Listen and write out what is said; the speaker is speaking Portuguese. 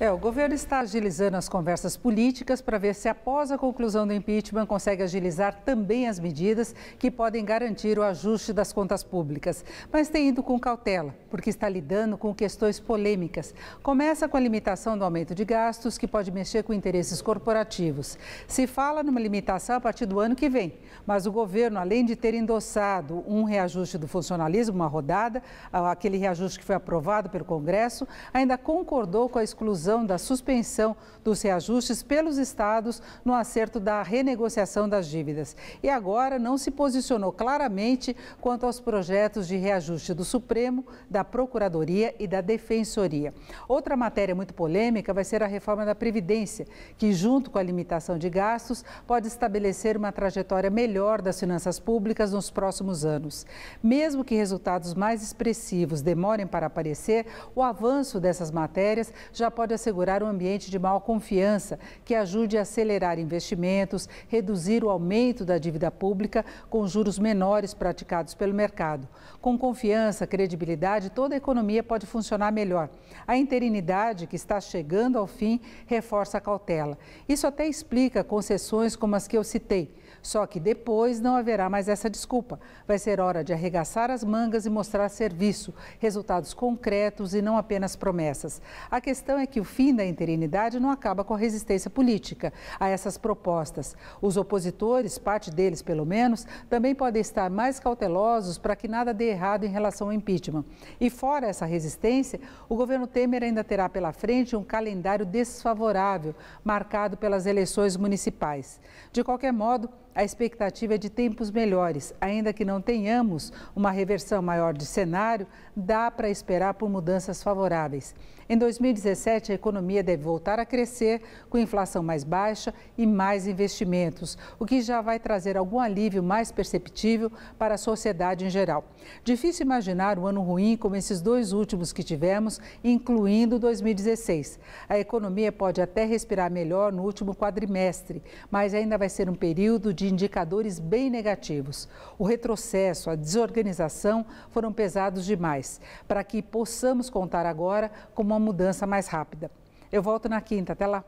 É, o governo está agilizando as conversas políticas para ver se, após a conclusão do impeachment, consegue agilizar também as medidas que podem garantir o ajuste das contas públicas. Mas tem ido com cautela, porque está lidando com questões polêmicas. Começa com a limitação do aumento de gastos, que pode mexer com interesses corporativos. Se fala numa limitação a partir do ano que vem, mas o governo, além de ter endossado um reajuste do funcionalismo, uma rodada, aquele reajuste que foi aprovado pelo Congresso, ainda concordou com a exclusão da suspensão dos reajustes pelos estados no acerto da renegociação das dívidas. E agora não se posicionou claramente quanto aos projetos de reajuste do Supremo, da Procuradoria e da Defensoria. Outra matéria muito polêmica vai ser a reforma da Previdência, que, junto com a limitação de gastos, pode estabelecer uma trajetória melhor das finanças públicas nos próximos anos. Mesmo que resultados mais expressivos demorem para aparecer, o avanço dessas matérias já pode assegurar um ambiente de maior confiança que ajude a acelerar investimentos, reduzir o aumento da dívida pública com juros menores praticados pelo mercado. Com confiança, credibilidade, toda a economia pode funcionar melhor. A interinidade, que está chegando ao fim, reforça a cautela. Isso até explica concessões como as que eu citei. Só que depois não haverá mais essa desculpa. Vai ser hora de arregaçar as mangas e mostrar serviço, resultados concretos e não apenas promessas. A questão é que o fim da interinidade não acaba com a resistência política a essas propostas. Os opositores, parte deles pelo menos, também podem estar mais cautelosos para que nada dê errado em relação ao impeachment. E fora essa resistência, o governo Temer ainda terá pela frente um calendário desfavorável, marcado pelas eleições municipais. De qualquer modo, a expectativa é de tempos melhores. Ainda que não tenhamos uma reversão maior de cenário, dá para esperar por mudanças favoráveis. Em 2017, a economia deve voltar a crescer, com inflação mais baixa e mais investimentos, o que já vai trazer algum alívio mais perceptível para a sociedade em geral. Difícil imaginar um ano ruim como esses dois últimos que tivemos, incluindo 2016. A economia pode até respirar melhor no último quadrimestre, mas ainda vai ser um período de indicadores bem negativos. O retrocesso, a desorganização foram pesados demais, para que possamos contar agora com uma mudança mais rápida. Eu volto na quinta. Até lá.